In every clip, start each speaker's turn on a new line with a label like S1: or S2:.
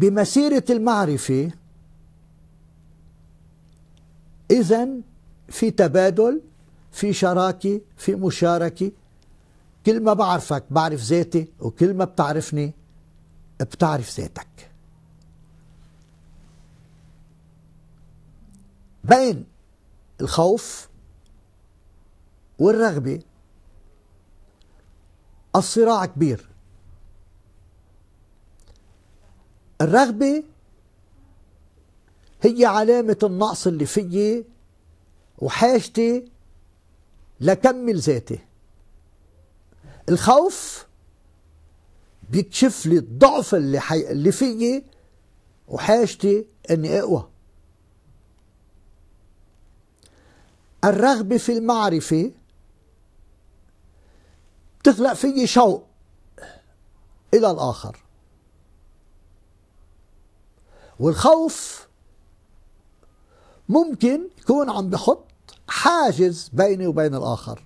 S1: بمسيرة المعرفة إذا في تبادل في شراكة في مشاركة كل ما بعرفك بعرف ذاتي وكل ما بتعرفني بتعرف ذاتك بين الخوف والرغبة الصراع كبير الرغبة هي علامة النقص اللي فيي وحاجتي لكمل ذاتي الخوف بيكشف لي الضعف اللي, حي... اللي فيي وحاجتي اني اقوى الرغبة في المعرفة بتخلق فيي شوق إلى الآخر والخوف ممكن يكون عم بحط حاجز بيني وبين الآخر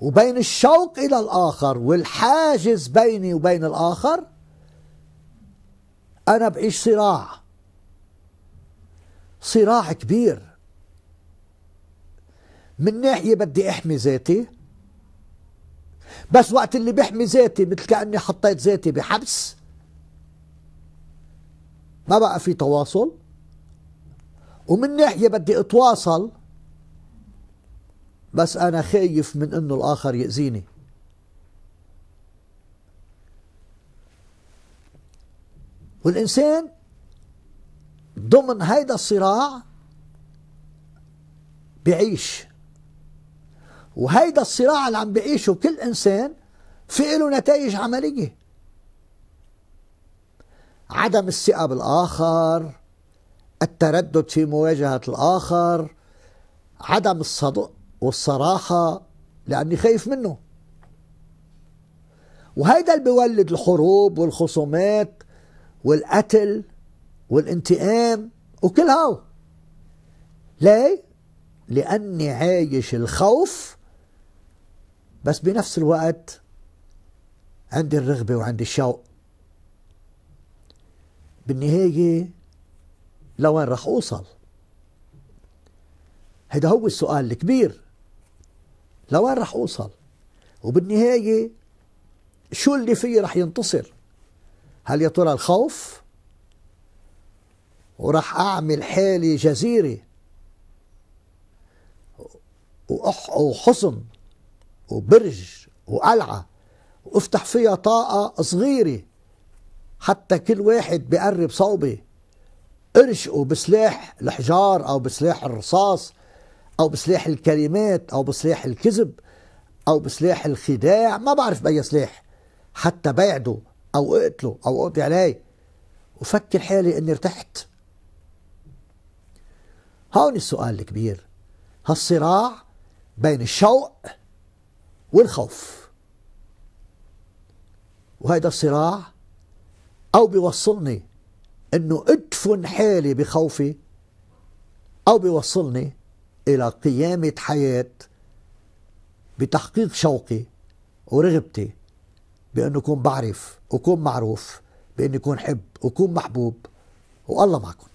S1: وبين الشوق إلى الآخر والحاجز بيني وبين الآخر أنا بعيش صراع صراع كبير من ناحية بدي أحمي ذاتي بس وقت اللي بحمي ذاتي مثل كأني حطيت ذاتي بحبس ما بقى في تواصل ومن ناحية بدي اتواصل بس أنا خايف من إنه الآخر يأذيني والإنسان ضمن هيدا الصراع بعيش وهيدا الصراع اللي عم بعيشه كل إنسان في له نتائج عملية عدم الثقة بالآخر التردد في مواجهة الآخر عدم الصدق والصراحة لأني خايف منه وهيدا اللي بيولد الحروب والخصومات والقتل والانتقام وكل هاو ليه؟ لأني عايش الخوف بس بنفس الوقت عندي الرغبة وعندي الشوق بالنهاية لوين رح أوصل هيدا هو السؤال الكبير لوين رح أوصل وبالنهاية شو اللي فيه رح ينتصر هل يا ترى الخوف ورح أعمل حالي جزيرة وحصن وبرج وقلعة وافتح فيها طاقة صغيرة حتى كل واحد بيقرب صوبه ارشقه بسلاح الحجار او بسلاح الرصاص او بسلاح الكلمات او بسلاح الكذب او بسلاح الخداع ما بعرف باي سلاح حتى بعده او اقتله او اقضي عليه وفكر حالي اني ارتحت هون السؤال الكبير هالصراع بين الشوق والخوف وهيدا الصراع أو بيوصلني أنه أدفن حالي بخوفي أو بيوصلني إلى قيامة حياة بتحقيق شوقي ورغبتي بأنه أكون بعرف وكون معروف بأني أكون حب وكون محبوب والله معكم